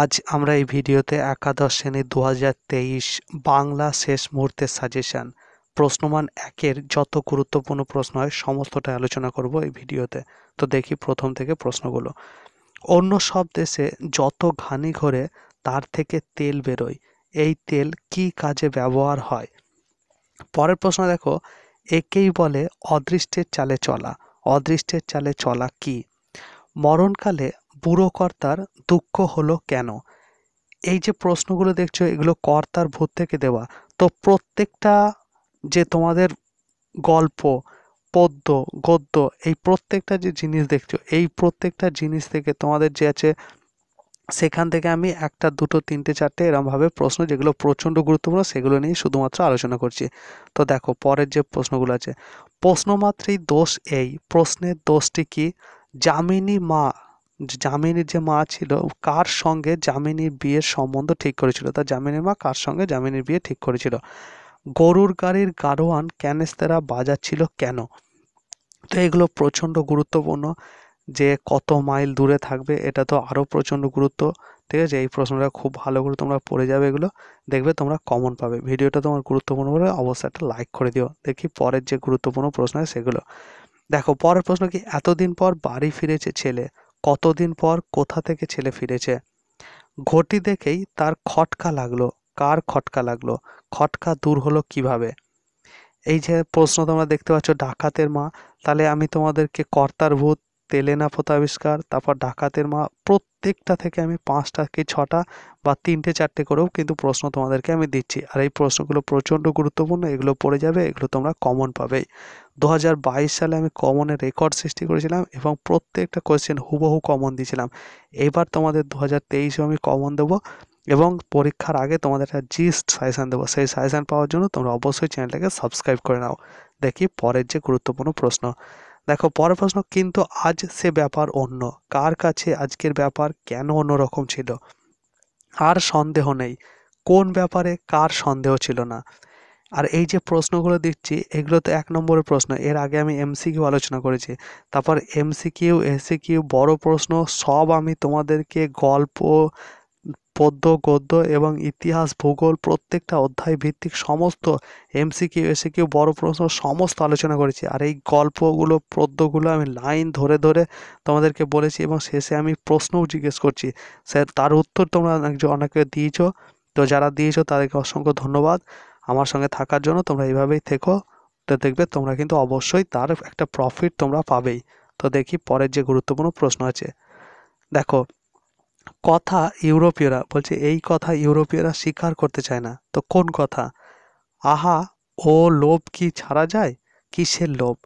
আজ আমরা এই ভিডিওতে একাদশ শ্রেণী দু বাংলা শেষ মুহূর্তের সাজেশান প্রশ্নমান একের যত গুরুত্বপূর্ণ প্রশ্ন হয় সমস্তটা আলোচনা করব এই ভিডিওতে তো দেখি প্রথম থেকে প্রশ্নগুলো অন্য সব দেশে যত ঘানি ঘরে তার থেকে তেল বেরোয় এই তেল কি কাজে ব্যবহার হয় পরের প্রশ্ন দেখো একেই বলে অদৃষ্টের চালে চলা অদৃষ্টের চালে চলা কি মরণকালে বুড়ো কর্তার দুঃখ হলো কেন এই যে প্রশ্নগুলো দেখছো এগুলো কর্তার ভূত থেকে দেওয়া তো প্রত্যেকটা যে তোমাদের গল্প পদ্য গদ্য এই প্রত্যেকটা যে জিনিস দেখছো এই প্রত্যেকটা জিনিস থেকে তোমাদের যে আছে সেখান থেকে আমি একটা দুটো তিনটে চারটে এরমভাবে প্রশ্ন যেগুলো প্রচণ্ড গুরুত্বপূর্ণ সেগুলো নিয়ে শুধুমাত্র আলোচনা করছি তো দেখো পরের যে প্রশ্নগুলো আছে প্রশ্নমাত্রেই দোষ এই প্রশ্নের দোষটি কি যামিনী মা যামিনীর যে মা ছিল কার সঙ্গে যামিনীর বিয়ের সম্বন্ধ ঠিক করেছিল তা যামিনীর মা কার সঙ্গে যামিনীর বিয়ে ঠিক করেছিল গরুর গাড়ির গারোয়ান ক্যানেস্তেরা বাজাচ্ছিল কেন তো এগুলো প্রচণ্ড গুরুত্বপূর্ণ যে কত মাইল দূরে থাকবে এটা তো আরও প্রচণ্ড গুরুত্ব ঠিক আছে এই প্রশ্নটা খুব ভালো করে তোমরা পড়ে যাবে এগুলো দেখবে তোমরা কমন পাবে ভিডিওটা তোমার গুরুত্বপূর্ণ বলে অবশ্যই একটা লাইক করে দিও দেখি পরের যে গুরুত্বপূর্ণ প্রশ্ন সেগুলো দেখো পরের প্রশ্ন কি এতদিন পর বাড়ি ফিরেছে ছেলে কতদিন পর কোথা থেকে ছেলে ফিরেছে ঘটি দেখেই তার খটকা লাগলো কার খটকা লাগলো খটকা দূর হলো কিভাবে এই যে প্রশ্ন তোমরা দেখতে পাচ্ছ ডাকাতের মা তাহলে আমি তোমাদেরকে কর্তার ভূত তেলেনা পোতা আবিষ্কার তারপর ডাকাতের মা প্রত্যেকটা থেকে আমি পাঁচটা কি ছটা বা তিনটে চারটে করেও কিন্তু প্রশ্ন তোমাদেরকে আমি দিচ্ছি আর এই প্রশ্নগুলো প্রচণ্ড গুরুত্বপূর্ণ এগুলো পড়ে যাবে এগুলো তোমরা কমন পাবে দু সালে আমি কমনের রেকর্ড সৃষ্টি করেছিলাম এবং প্রত্যেকটা কোয়েশ্চেন হুবহু কমন দিয়েছিলাম এবার তোমাদের দু হাজার আমি কমন দেবো এবং পরীক্ষার আগে তোমাদের একটা জিস্ট সাজেশান দেবো সেই সাজেশান পাওয়ার জন্য তোমরা অবশ্যই চ্যানেলটাকে সাবস্ক্রাইব করে নাও দেখি পরের যে গুরুত্বপূর্ণ প্রশ্ন দেখো পরের প্রশ্ন কিন্তু আজ সে ব্যাপার অন্য কার কাছে আজকের ব্যাপার কেন অন্যরকম ছিল আর সন্দেহ নেই কোন ব্যাপারে কার সন্দেহ ছিল না আর এই যে প্রশ্নগুলো দিচ্ছি এগুলো তো এক নম্বরের প্রশ্ন এর আগে আমি এমসিকিউ আলোচনা করেছি তারপর এমসিকিউ এসিকিউ বড় প্রশ্ন সব আমি তোমাদেরকে গল্প পদ্য গদ্য এবং ইতিহাস ভূগোল প্রত্যেকটা অধ্যায় ভিত্তিক সমস্ত এমসিকিউ এসিকিউ বড় প্রশ্ন সমস্ত আলোচনা করেছি আর এই গল্পগুলো পদ্যগুলো আমি লাইন ধরে ধরে তোমাদেরকে বলেছি এবং শেষে আমি প্রশ্নও জিজ্ঞেস করছি স্যার তার উত্তর তোমরা অনেকে দিয়েছ তো যারা দিয়েছ তাদেরকে অসংখ্য ধন্যবাদ আমার সঙ্গে থাকার জন্য তোমরা এইভাবেই থেকো তো দেখবে তোমরা কিন্তু অবশ্যই তার একটা প্রফিট তোমরা পাবেই তো দেখি পরের যে গুরুত্বপূর্ণ প্রশ্ন আছে দেখো কথা ইউরোপীয়রা বলছে এই কথা ইউরোপীয়রা স্বীকার করতে চায় না তো কোন কথা আহা ও লোভ কি ছাড়া যায় কিসের লোভ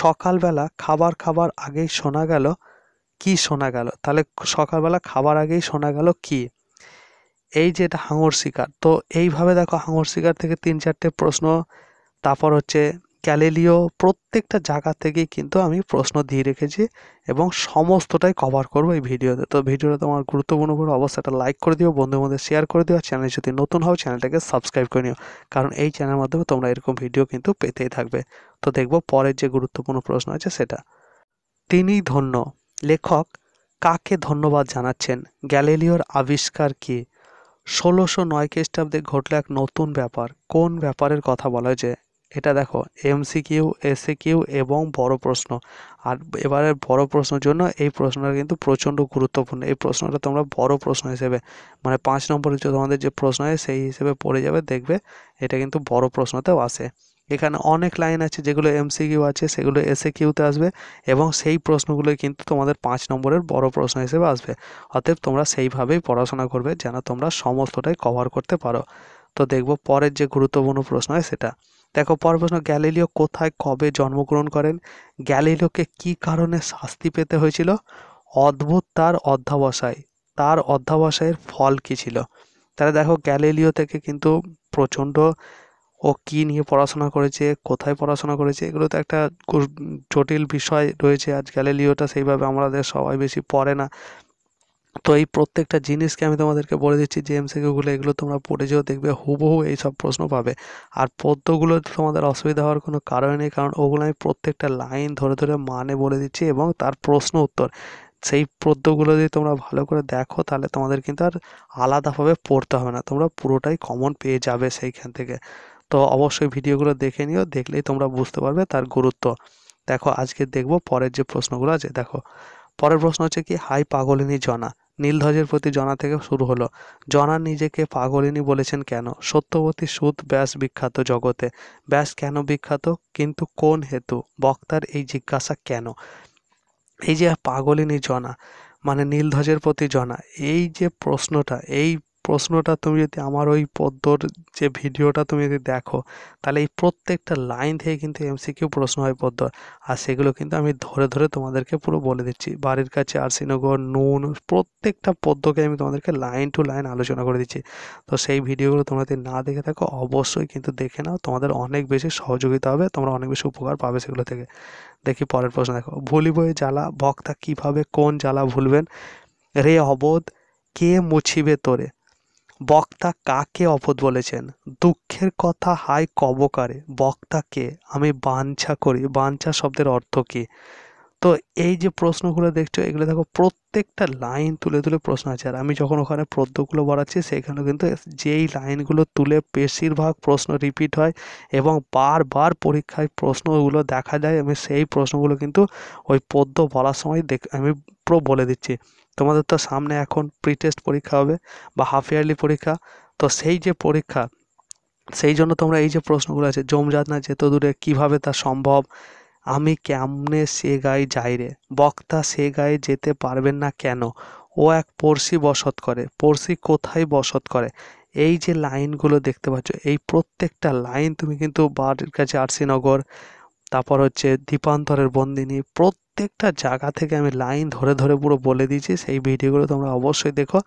সকালবেলা খাবার খাবার আগেই শোনা গেল কি শোনা গেল তাহলে সকালবেলা খাবার আগেই শোনা গেল কি এই যে এটা হাঙর শিকার তো এইভাবে দেখো হাঙর শিকার থেকে তিন চারটে প্রশ্ন তারপর হচ্ছে ক্যালেলিও প্রত্যেকটা জায়গা থেকে কিন্তু আমি প্রশ্ন দিয়ে রেখেছি এবং সমস্তটাই কভার করব এই ভিডিওতে তো ভিডিওটা তোমার গুরুত্বপূর্ণ করে অবশ্যই একটা লাইক করে দিও বন্ধুর মধ্যে শেয়ার করে দিও চ্যানেল যদি নতুন হও চ্যানেলটাকে সাবস্ক্রাইব করে নিও কারণ এই চ্যানেলের মাধ্যমে তোমরা এরকম ভিডিও কিন্তু পেতেই থাকবে তো দেখবো পরের যে গুরুত্বপূর্ণ প্রশ্ন আছে সেটা তিনি ধন্য লেখক কাকে ধন্যবাদ জানাচ্ছেন গ্যালিলিওর আবিষ্কার কি ষোলোশো নয় খ্রিস্টাব্দে ঘটলো এক নতুন ব্যাপার কোন ব্যাপারের কথা বলা হয়েছে এটা দেখো এমসিকিউ কিউ এবং বড় প্রশ্ন আর এবারে বড় প্রশ্নের জন্য এই প্রশ্নটা কিন্তু প্রচণ্ড গুরুত্বপূর্ণ এই প্রশ্নটা তোমরা বড় প্রশ্ন হিসেবে মানে পাঁচ নম্বরের যে তোমাদের যে প্রশ্ন হয় সেই হিসেবে পড়ে যাবে দেখবে এটা কিন্তু বড় প্রশ্নতেও আসে এখানে অনেক লাইন আছে যেগুলো এমসিকিউ আছে সেগুলো এসে কিউতে আসবে এবং সেই প্রশ্নগুলো কিন্তু তোমাদের পাঁচ নম্বরের বড় প্রশ্ন হিসেবে আসবে অতএব তোমরা সেইভাবেই পড়াশোনা করবে যেন তোমরা সমস্তটাই কভার করতে পারো তো দেখবো পরের যে গুরুত্বপূর্ণ প্রশ্ন হয় সেটা দেখো পর প্রশ্ন গ্যালিলিও কোথায় কবে জন্মগ্রহণ করেন গ্যালিলিওকে কি কারণে শাস্তি পেতে হয়েছিল অদ্ভুত তার অধ্যাবসায় তার অধ্যাবসায়ের ফল কি ছিল তাহলে দেখো গ্যালিলিও থেকে কিন্তু প্রচণ্ড ও কি নিয়ে পড়াশোনা করেছে কোথায় পড়াশোনা করেছে এগুলো তো একটা জটিল বিষয় রয়েছে আজ গ্যালিলিওটা সেইভাবে আমাদের সবাই বেশি পড়ে না তো এই প্রত্যেকটা জিনিসকে আমি তোমাদেরকে বলে দিচ্ছি যে সিকিউগুলো এগুলো তোমরা পড়ে যেও দেখবে হুবহু এই সব প্রশ্ন পাবে আর পদ্মগুলো তোমাদের অসুবিধা হওয়ার কোনো কারণ নেই কারণ ওগুলো আমি প্রত্যেকটা লাইন ধরে ধরে মানে বলে দিচ্ছি এবং তার প্রশ্ন উত্তর সেই পদ্যগুলো যদি তোমরা ভালো করে দেখো তাহলে তোমাদের কিন্তু আর আলাদাভাবে পড়তে হবে না তোমরা পুরোটাই কমন পেয়ে যাবে সেইখান থেকে তো অবশ্যই ভিডিওগুলো দেখে নিও দেখলেই তোমরা বুঝতে পারবে তার গুরুত্ব দেখো আজকে দেখবো পরের যে প্রশ্নগুলো আছে দেখো পরের প্রশ্ন হচ্ছে কি হাই পাগলিনী জনা নীলধ্বজের প্রতি জনা থেকে শুরু হলো জনা নিজেকে পাগলিনী বলেছেন কেন সত্যবতী সুদ ব্যাস বিখ্যাত জগতে ব্যাস কেন বিখ্যাত কিন্তু কোন হেতু বক্তার এই জিজ্ঞাসা কেন এই যে পাগলিনী জনা মানে নীলধ্বজের প্রতি জনা এই যে প্রশ্নটা এই প্রশ্নটা তুমি যদি আমার ওই পদ্মর যে ভিডিওটা তুমি যদি দেখো তাহলে এই প্রত্যেকটা লাইন থেকে কিন্তু এমসিকিউ প্রশ্ন হয় পদ্মর আর সেগুলো কিন্তু আমি ধরে ধরে তোমাদেরকে পুরো বলে দিচ্ছি বাড়ির কাছে আরসিনগর নুন প্রত্যেকটা পদ্মকে আমি তোমাদেরকে লাইন টু লাইন আলোচনা করে দিচ্ছি তো সেই ভিডিওগুলো তোমরা যদি না দেখে থাকো অবশ্যই কিন্তু দেখে নাও তোমাদের অনেক বেশি সহযোগিতা হবে তোমরা অনেক বেশি উপকার পাবে সেগুলো থেকে দেখি পরের প্রশ্ন দেখো ভুলিব জ্বালা বক্তা কিভাবে কোন জ্বালা ভুলবেন রে অবোধ কে মুছিবে তোরে বক্তা কাকে অপদ বলেছেন দুঃখের কথা হায় কবকারে বক্তাকে আমি বাঞ্ছা করি বাঞ্ছা শব্দের অর্থ কী তো এই যে প্রশ্নগুলো দেখছো এগুলো দেখো প্রত্যেকটা লাইন তুলে তুলে প্রশ্ন আছে আর আমি যখন ওখানে পদ্যগুলো বাড়াচ্ছি সেখানে কিন্তু যেই লাইনগুলো তুলে বেশিরভাগ প্রশ্ন রিপিট হয় এবং বারবার পরীক্ষায় প্রশ্নগুলো দেখা যায় আমি সেই প্রশ্নগুলো কিন্তু ওই পদ্য বলার সময় দেখ আমি প্রো বলে দিচ্ছি তোমাদের তো সামনে এখন প্রি টেস্ট পরীক্ষা হবে বা হাফ ইয়ারলি পরীক্ষা তো সেই যে পরীক্ষা সেই জন্য তোমরা এই যে প্রশ্নগুলো আছে জমজাত না যেত দূরে কীভাবে তা সম্ভব আমি কেমনে সে গায়ে যাই রে বক্তা সে গায়ে যেতে পারবেন না কেন ও এক পড়শি বসত করে পড়শি কোথায় বসত করে এই যে লাইনগুলো দেখতে পাচ্ছ এই প্রত্যেকটা লাইন তুমি কিন্তু বাড়ির কাছে আরসিনগর তারপর হচ্ছে দীপান্তরের বন্দিনী প্রত্যেক প্রত্যেকটা জায়গা থেকে আমি লাইন ধরে ধরে পুরো বলে দিয়েছি সেই ভিডিওগুলো তোমরা অবশ্যই দেখো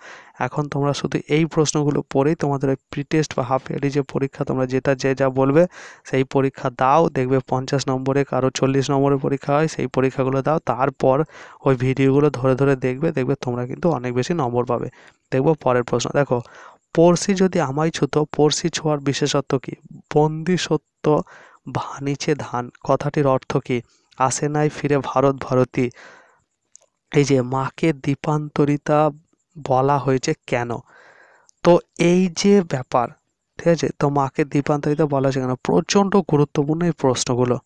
এখন তোমরা শুধু এই প্রশ্নগুলো পড়েই তোমাদের ওই প্রিটেস্ট বা হাফ ইয়ারলি যে পরীক্ষা তোমরা যেটা যে যা বলবে সেই পরীক্ষা দাও দেখবে পঞ্চাশ নম্বরে কারো চল্লিশ নম্বরের পরীক্ষা হয় সেই পরীক্ষাগুলো দাও তারপর ওই ভিডিওগুলো ধরে ধরে দেখবে দেখবে তোমরা কিন্তু অনেক বেশি নম্বর পাবে দেখবো পরের প্রশ্ন দেখো পড়শি যদি আমায় ছুতো পড়শি ছোঁয়ার বিশেষত্ব কী বন্দি সত্য ভানিছে ধান কথাটির অর্থ কী আসে নাই ফিরে ভারত ভারতী এই যে মাকে দীপান্তরিতা বলা হয়েছে কেন তো এই যে ব্যাপার ঠিক আছে তো মাকে দীপান্তরিতা বলা হয়েছে কেন প্রচণ্ড গুরুত্বপূর্ণ এই প্রশ্নগুলো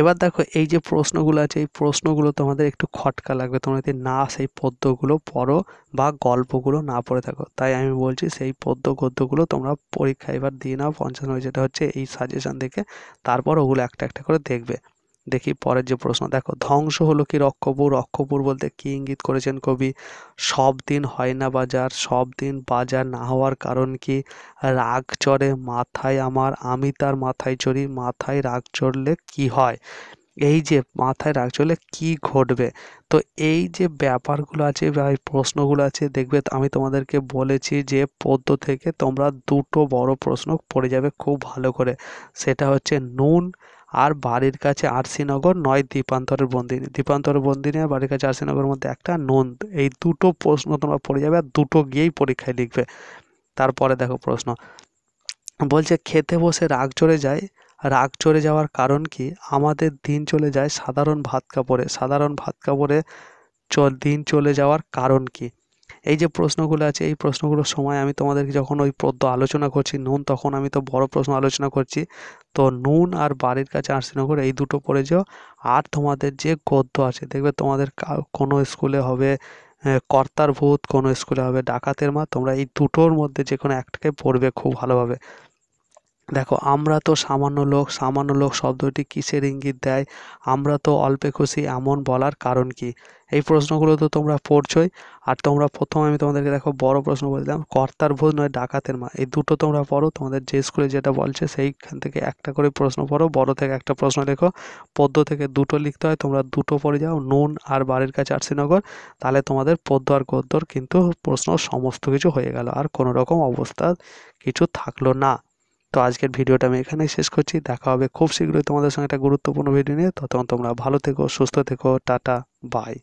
এবার দেখো এই যে প্রশ্নগুলো আছে এই প্রশ্নগুলো তোমাদের একটু খটকা লাগবে তোমরা যদি না সেই পদ্যগুলো পড়ো বা গল্পগুলো না পড়ে থাকো তাই আমি বলছি সেই পদ্য গদ্যগুলো তোমরা পরীক্ষা এবার দিয়ে নাও পঞ্চাশ যেটা হচ্ছে এই সাজেশান দেখে তারপর ওগুলো একটা একটা করে দেখবে দেখি পরের যে প্রশ্ন দেখো ধ্বংস হলো কি রক্ষপুর রক্ষপুর বলতে কি ইঙ্গিত করেছেন কবি সব দিন হয় না বাজার সব দিন বাজার না হওয়ার কারণ কি রাগ চড়ে মাথায় আমার আমি তার মাথায় চড়ি মাথায় রাগ চড়লে কি হয় এই যে মাথায় রাগ চলে কি ঘটবে তো এই যে ব্যাপারগুলো আছে বা এই প্রশ্নগুলো আছে দেখবে আমি তোমাদেরকে বলেছি যে পদ্ম থেকে তোমরা দুটো বড় প্রশ্ন পড়ে যাবে খুব ভালো করে সেটা হচ্ছে নুন আর বাড়ির কাছে আরসিনগর নয় দ্বীপান্তরের বন্দিনী দ্বীপান্তরের বন্দিনী আর বাড়ির কাছে আরসিনগরের মধ্যে একটা নন্দ এই দুটো প্রশ্ন তোমরা পড়ে যাবে আর দুটো গিয়েই পরীক্ষায় লিখবে তারপরে দেখো প্রশ্ন বলছে খেতে বসে রাগ চড়ে যায় রাগ চড়ে যাওয়ার কারণ কি আমাদের দিন চলে যায় সাধারণ ভাত কাপড়ে সাধারণ ভাত কাপড়ে দিন চলে যাওয়ার কারণ কি এই যে প্রশ্নগুলো আছে এই প্রশ্নগুলোর সময় আমি তোমাদেরকে যখন ওই পদ্য আলোচনা করছি নুন তখন আমি তো বড় প্রশ্ন আলোচনা করছি তো নুন আর বাড়ির কাছে আরশিনগর এই দুটো পড়ে যাও আর তোমাদের যে গদ্য আছে দেখবে তোমাদের কোনো স্কুলে হবে কর্তার ভূত কোনো স্কুলে হবে ডাকাতের মা তোমরা এই দুটোর মধ্যে যে কোনো একটাকে পড়বে খুব ভালোভাবে দেখো আমরা তো সামান্য লোক সামান্য লোক শব্দটি কিসের ইঙ্গিত দেয় আমরা তো অল্পে খুশি এমন বলার কারণ কি এই প্রশ্নগুলো তো তোমরা পড়ছই আর তোমরা প্রথম আমি তোমাদেরকে দেখো বড় প্রশ্ন বলছিলাম কর্তার ভোজ নয় ডাকাতের মা এই দুটো তোমরা পড়ো তোমাদের যে স্কুলে যেটা বলছে সেইখান থেকে একটা করে প্রশ্ন পড়ো বড় থেকে একটা প্রশ্ন লেখো পদ্য থেকে দুটো লিখতে হয় তোমরা দুটো পড়ে যাও নুন আর বাড়ির কাছে আরসিনগর তাহলে তোমাদের পদ্ম আর গদ্যর কিন্তু প্রশ্ন সমস্ত কিছু হয়ে গেল আর কোনো রকম অবস্থা কিছু থাকলো না তো আজকের ভিডিওটা আমি এখানেই শেষ করছি দেখা হবে খুব শীঘ্রই তোমাদের সঙ্গে একটা গুরুত্বপূর্ণ ভিডিও নিয়ে ততক্ষণ তোমরা ভালো থেকো সুস্থ থেকো টাটা বাই